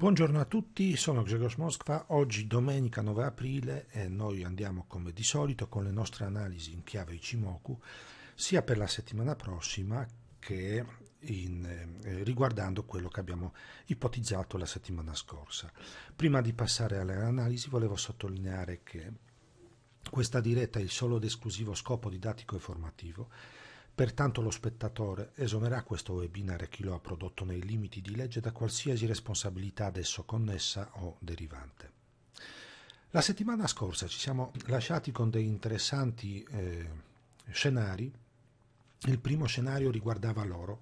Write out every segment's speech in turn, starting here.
Buongiorno a tutti, sono Grzegorz Moskva, oggi domenica 9 aprile e noi andiamo come di solito con le nostre analisi in chiave Ichimoku sia per la settimana prossima che in, eh, riguardando quello che abbiamo ipotizzato la settimana scorsa. Prima di passare alle analisi volevo sottolineare che questa diretta è il solo ed esclusivo scopo didattico e formativo Pertanto lo spettatore esonerà questo webinar e chi lo ha prodotto nei limiti di legge da qualsiasi responsabilità ad esso connessa o derivante. La settimana scorsa ci siamo lasciati con dei interessanti eh, scenari. Il primo scenario riguardava l'oro.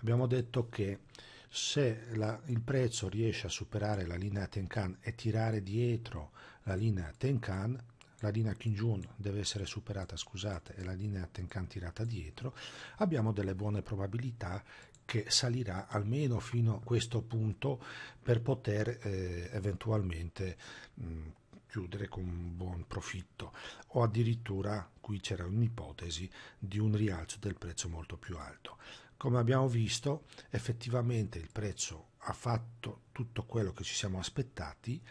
Abbiamo detto che se la, il prezzo riesce a superare la linea Tenkan e tirare dietro la linea Tenkan, la linea Kinjun deve essere superata, scusate, e la linea Tenkan tirata dietro, abbiamo delle buone probabilità che salirà almeno fino a questo punto per poter eh, eventualmente mh, mm, chiudere con un buon profitto o addirittura qui c'era un'ipotesi di un rialzo del prezzo molto più alto. Come abbiamo visto, effettivamente il prezzo ha fatto tutto quello che ci siamo aspettati,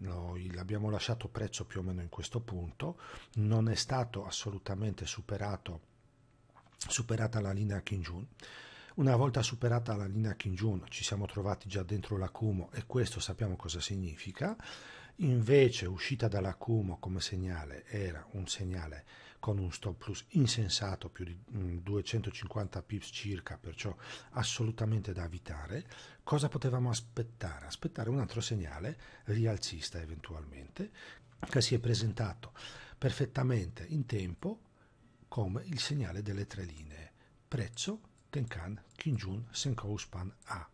noi l'abbiamo lasciato prezzo più o meno in questo punto, non è stato assolutamente superato, superata la linea Kinjun. Una volta superata la linea Kinjun ci siamo trovati già dentro l'Acumo e questo sappiamo cosa significa, invece uscita dall'Acumo come segnale era un segnale con un stop loss insensato più di 250 mm, pips circa, perciò assolutamente da evitare. Cosa potevamo aspettare? Aspettare un altro segnale rialzista eventualmente che si è presentato perfettamente in tempo come il segnale delle tre linee prezzo Tenkan Kinjun Senkou Span A.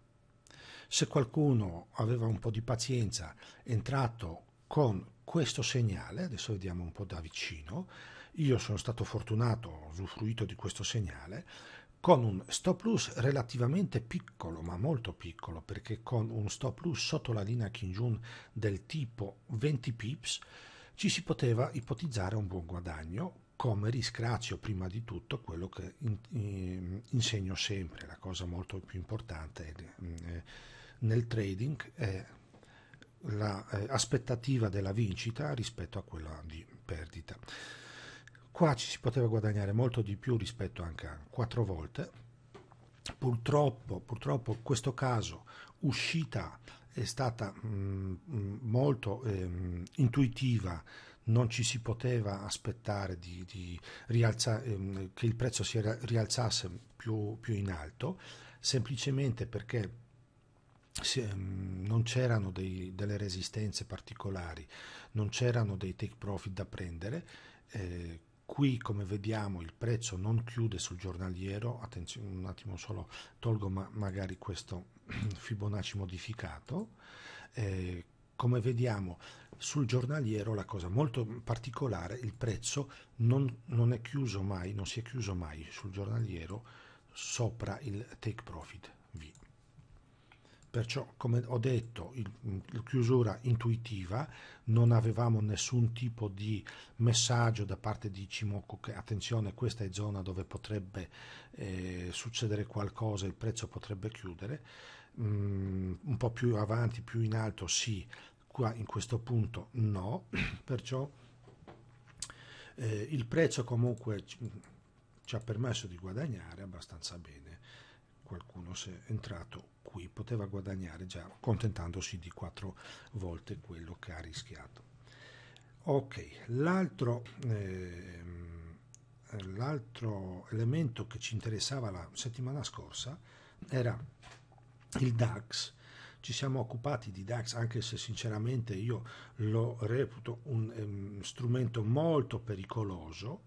Se qualcuno aveva un po' di pazienza, è entrato con questo segnale, adesso vediamo un po' da vicino, io sono stato fortunato, ho usufruito di questo segnale con un stop loss relativamente piccolo, ma molto piccolo, perché con un stop loss sotto la linea Kinjun del tipo 20 pips ci si poteva ipotizzare un buon guadagno come riscrazio prima di tutto quello che in, in, insegno sempre, la cosa molto più importante eh, nel trading è l'aspettativa eh, della vincita rispetto a quella di perdita. Qua ci si poteva guadagnare molto di più rispetto anche a quattro volte. Purtroppo, purtroppo in questo caso uscita è stata mh, mm, mm, molto ehm, intuitiva, non ci si poteva aspettare di, di rialza, ehm, che il prezzo si rialzasse più, più in alto, semplicemente perché si, ehm, mm, non c'erano dei, delle resistenze particolari, non c'erano dei take profit da prendere. Eh, Qui, come vediamo, il prezzo non chiude sul giornaliero, attenzione un attimo solo, tolgo ma magari questo Fibonacci modificato. Eh, come vediamo sul giornaliero la cosa molto particolare, il prezzo non, non, è chiuso mai, non si è chiuso mai sul giornaliero sopra il take profit V. Perciò, come ho detto, la chiusura intuitiva, non avevamo nessun tipo di messaggio da parte di Cimoco che attenzione, questa è zona dove potrebbe eh, succedere qualcosa, il prezzo potrebbe chiudere. Mm, un po' più avanti, più in alto sì, qua in questo punto no, perciò eh, il prezzo comunque ci, ci ha permesso di guadagnare abbastanza bene. Qualcuno si è entrato cui poteva guadagnare già contentandosi di quattro volte quello che ha rischiato. Ok, l'altro, eh, l'altro elemento che ci interessava la settimana scorsa era il DAX, ci siamo occupati di DAX, anche se sinceramente io lo reputo un um, strumento molto pericoloso,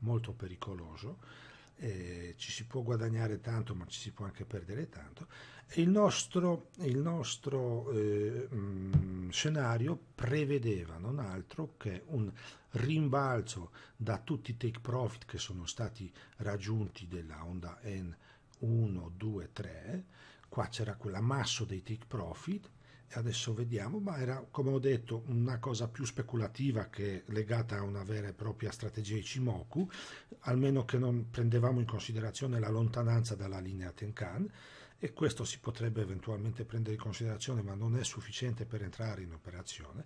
molto pericoloso eh, ci si può guadagnare tanto ma ci si può anche perdere tanto. Il nostro, il nostro eh, mh, mm, scenario prevedeva non altro che un rimbalzo da tutti i take profit che sono stati raggiunti della Honda N1, 2, 3, qua c'era quell'ammasso dei take profit adesso vediamo, ma era come ho detto una cosa più speculativa che legata a una vera e propria strategia Ichimoku, almeno che non prendevamo in considerazione la lontananza dalla linea Tenkan e questo si potrebbe eventualmente prendere in considerazione ma non è sufficiente per entrare in operazione.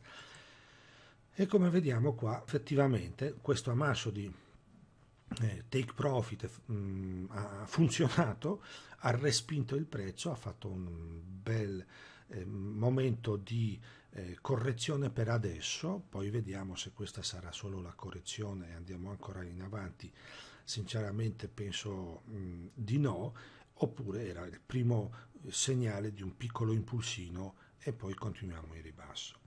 E come vediamo qua, effettivamente questo amascio di eh, take profit mh, eh, mm, ha funzionato, ha respinto il prezzo, ha fatto un bel eh, momento di eh, correzione per adesso, poi vediamo se questa sarà solo la correzione e andiamo ancora in avanti. Sinceramente penso mh, di no, oppure era il primo eh, segnale di un piccolo impulsino e poi continuiamo in ribasso.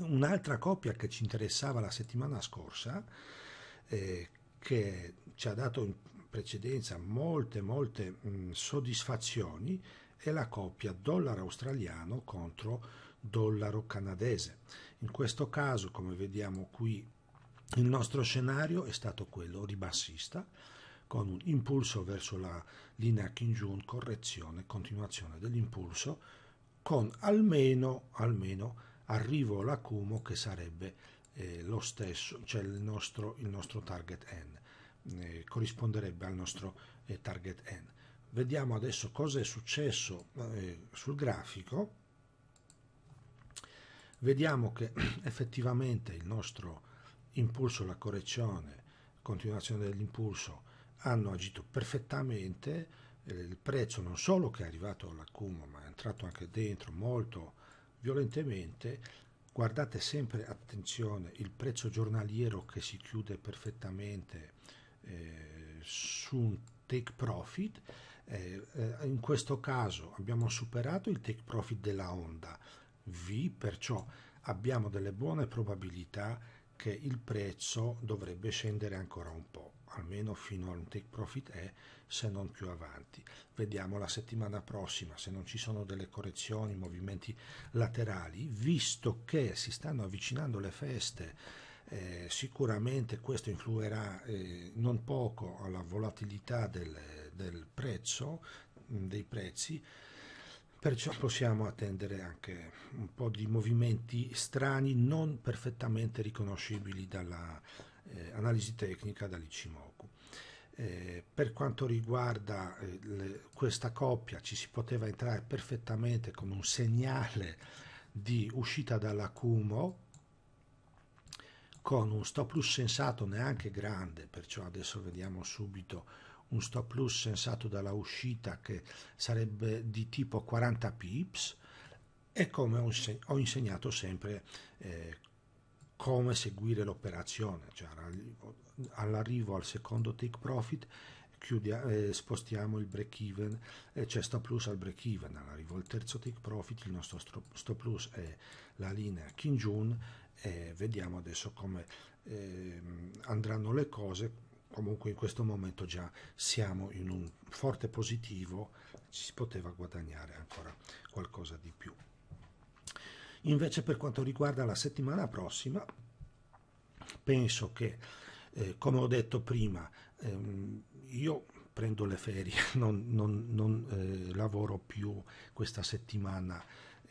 Un'altra coppia che ci interessava la settimana scorsa, eh, che ci ha dato in precedenza molte, molte mh, soddisfazioni, e la coppia dollaro australiano contro dollaro canadese. In questo caso, come vediamo qui, il nostro scenario è stato quello ribassista, con un impulso verso la linea Kinjun, correzione, continuazione dell'impulso, con almeno, almeno arrivo all'acumo che sarebbe eh, lo stesso, cioè il nostro, il nostro target N, eh, corrisponderebbe al nostro eh, target N vediamo adesso cosa è successo eh, sul grafico vediamo che effettivamente il nostro impulso la correzione continuazione dell'impulso hanno agito perfettamente eh, il prezzo non solo che è arrivato all'accumulo ma è entrato anche dentro molto violentemente guardate sempre attenzione il prezzo giornaliero che si chiude perfettamente eh, su un take profit eh, eh, in questo caso abbiamo superato il take profit della Honda V, perciò abbiamo delle buone probabilità che il prezzo dovrebbe scendere ancora un po', almeno fino a un take profit E, se non più avanti. Vediamo la settimana prossima se non ci sono delle correzioni, movimenti laterali, visto che si stanno avvicinando le feste. Eh, sicuramente questo influirà eh, non poco alla volatilità delle, del prezzo, mm, dei prezzi, perciò possiamo attendere anche un po' di movimenti strani non perfettamente riconoscibili dall'analisi eh, tecnica dall'Ichimoku. Eh, per quanto riguarda eh, le, questa coppia ci si poteva entrare perfettamente con un segnale di uscita dall'acumo con un stop loss sensato neanche grande, perciò adesso vediamo subito un stop loss sensato dalla uscita che sarebbe di tipo 40 pips e come ho insegnato sempre eh, come seguire l'operazione. Cioè, all'arrivo al secondo take profit chiudia, eh, spostiamo il break even, eh, c'è stop loss al break even, all'arrivo al terzo take profit il nostro stop loss è la linea Kinjun e vediamo adesso come eh, andranno le cose comunque in questo momento già siamo in un forte positivo, ci si poteva guadagnare ancora qualcosa di più. Invece per quanto riguarda la settimana prossima, penso che, eh, come ho detto prima, ehm, io prendo le ferie, non, non, non eh, lavoro più questa settimana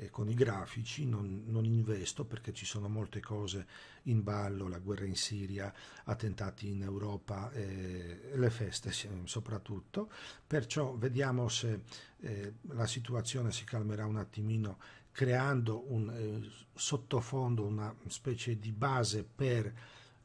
con i grafici, non, non, investo perché ci sono molte cose in ballo, la guerra in Siria, attentati in Europa, eh, le feste soprattutto, perciò vediamo se eh, la situazione si calmerà un attimino creando un eh, sottofondo, una specie di base per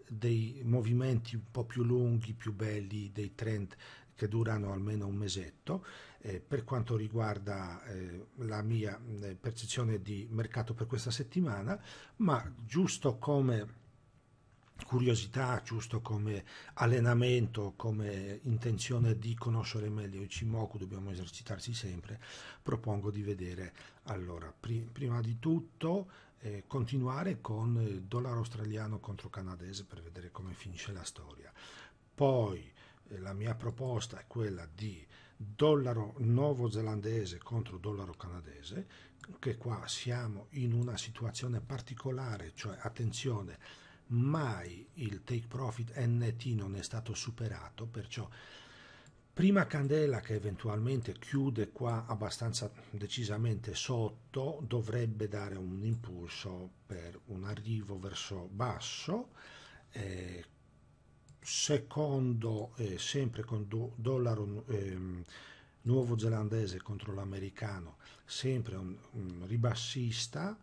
dei movimenti un po' più lunghi, più belli, dei trend che durano almeno un mesetto. Eh, per quanto riguarda eh, la mia eh, percezione di mercato per questa settimana, ma giusto come curiosità, giusto come allenamento, come intenzione di conoscere meglio il Cimoku, dobbiamo esercitarsi sempre, propongo di vedere allora, pri- prima di tutto eh, continuare con il dollaro australiano contro canadese per vedere come finisce la storia. Poi eh, la mia proposta è quella di dollaro nuovo zelandese contro dollaro canadese, che qua siamo in una situazione particolare, cioè attenzione, mai il take profit NT non è stato superato, perciò prima candela che eventualmente chiude qua abbastanza decisamente sotto dovrebbe dare un impulso per un arrivo verso basso eh, secondo eh, sempre con do, dollaro ehm, nuovo zelandese contro l'americano, sempre un, un ribassista,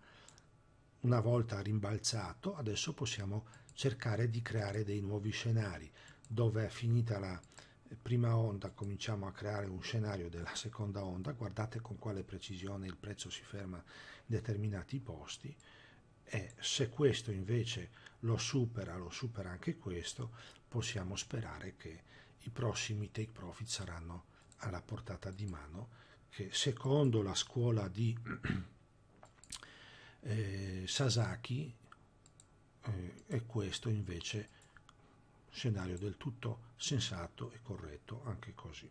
una volta rimbalzato, adesso possiamo cercare di creare dei nuovi scenari, dove è finita la prima onda cominciamo a creare un scenario della seconda onda, guardate con quale precisione il prezzo si ferma in determinati posti e se questo invece lo supera, lo supera anche questo, possiamo sperare che i prossimi take profit saranno alla portata di mano, che secondo la scuola di eh, Sasaki eh, è questo invece scenario del tutto sensato e corretto anche così.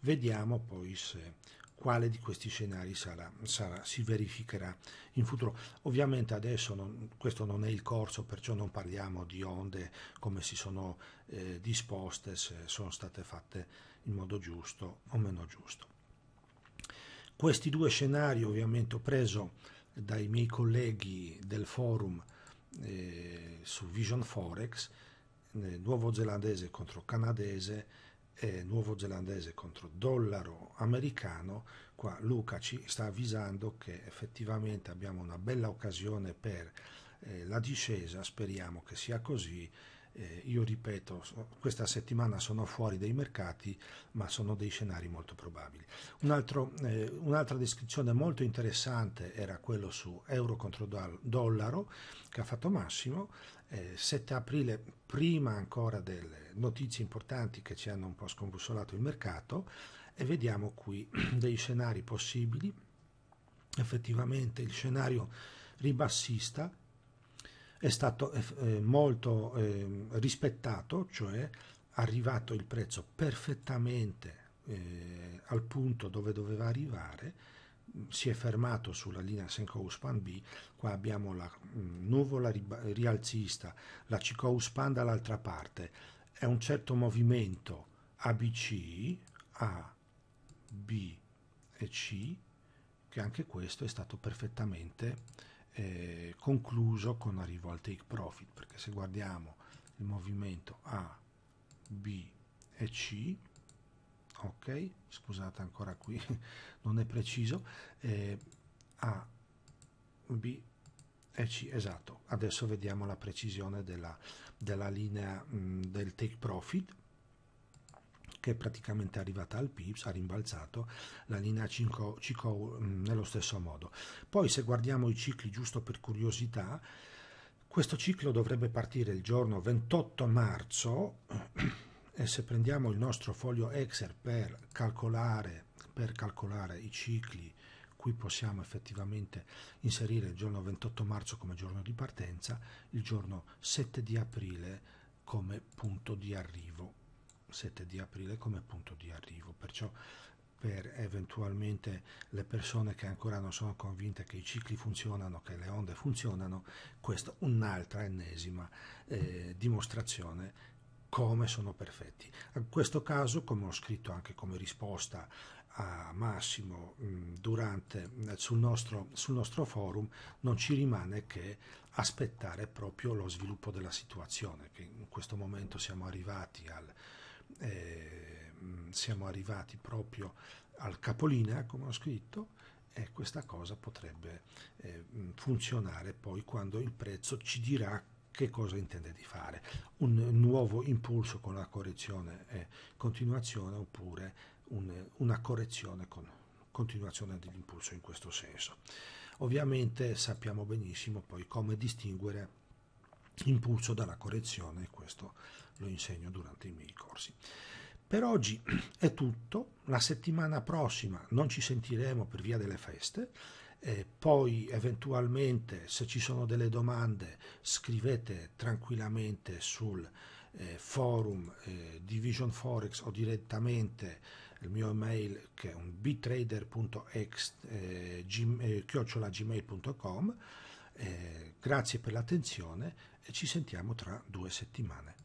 Vediamo poi se quale di questi scenari sarà, sarà, si verificherà in futuro. Ovviamente adesso non, questo non è il corso, perciò non parliamo di onde come si sono eh, disposte, se sono state fatte in modo giusto o meno giusto. Questi due scenari ovviamente ho preso dai miei colleghi del forum eh, su Vision Forex, eh, nuovo zelandese contro canadese, eh, zelandese contro dollaro americano, qua Luca ci sta avvisando che effettivamente abbiamo una bella occasione per eh, la discesa, speriamo che sia così. Eh, io ripeto, questa settimana sono fuori dai mercati, ma sono dei scenari molto probabili. Un altro, eh, un'altra descrizione molto interessante era quello su euro contro dollaro, che ha fatto Massimo eh, 7 aprile, prima ancora delle notizie importanti che ci hanno un po' scombussolato il mercato, e vediamo qui dei scenari possibili. Effettivamente il scenario ribassista è stato eh, eh molto eh, rispettato, cioè arrivato il prezzo perfettamente eh, al punto dove doveva arrivare si è fermato sulla linea Senkouspan B, qua abbiamo la mm, nuvola rialzista, la Cikouspan dall'altra parte, è un certo movimento ABC, A, B e C, che anche questo è stato perfettamente eh, concluso con arrivo al take profit, perché se guardiamo il movimento A, B e C, ok scusate ancora qui non è preciso eh, A B e C esatto adesso vediamo la precisione della, della linea mh, mm, del take profit che è praticamente arrivata al pips, ha rimbalzato la linea CCO, mm, nello stesso modo. Poi se guardiamo i cicli giusto per curiosità, questo ciclo dovrebbe partire il giorno 28 marzo e se prendiamo il nostro foglio Excel per calcolare, per calcolare i cicli qui possiamo effettivamente inserire il giorno 28 marzo come giorno di partenza, il giorno 7 di aprile come punto di arrivo, 7 di aprile come punto di arrivo, perciò per eventualmente le persone che ancora non sono convinte che i cicli funzionano, che le onde funzionano, questa è un'altra ennesima eh, dimostrazione come sono perfetti. In questo caso, come ho scritto anche come risposta a Massimo mm, durante, sul, nostro, sul nostro forum, non ci rimane che aspettare proprio lo sviluppo della situazione, che in questo momento siamo arrivati al, eh, mm, siamo arrivati proprio al capolinea, come ho scritto, e questa cosa potrebbe eh, mm, funzionare poi quando il prezzo ci dirà che cosa intende di fare? Un nuovo impulso con la correzione e continuazione oppure un, una correzione con continuazione dell'impulso in questo senso. Ovviamente sappiamo benissimo poi come distinguere impulso dalla correzione e questo lo insegno durante i miei corsi. Per oggi è tutto, la settimana prossima non ci sentiremo per via delle feste, e poi eventualmente se ci sono delle domande scrivete tranquillamente sul eh, forum eh, di Forex o direttamente il mio email che è un btrader.ex.gmail.com eh, eh, eh, grazie per l'attenzione e ci sentiamo tra due settimane.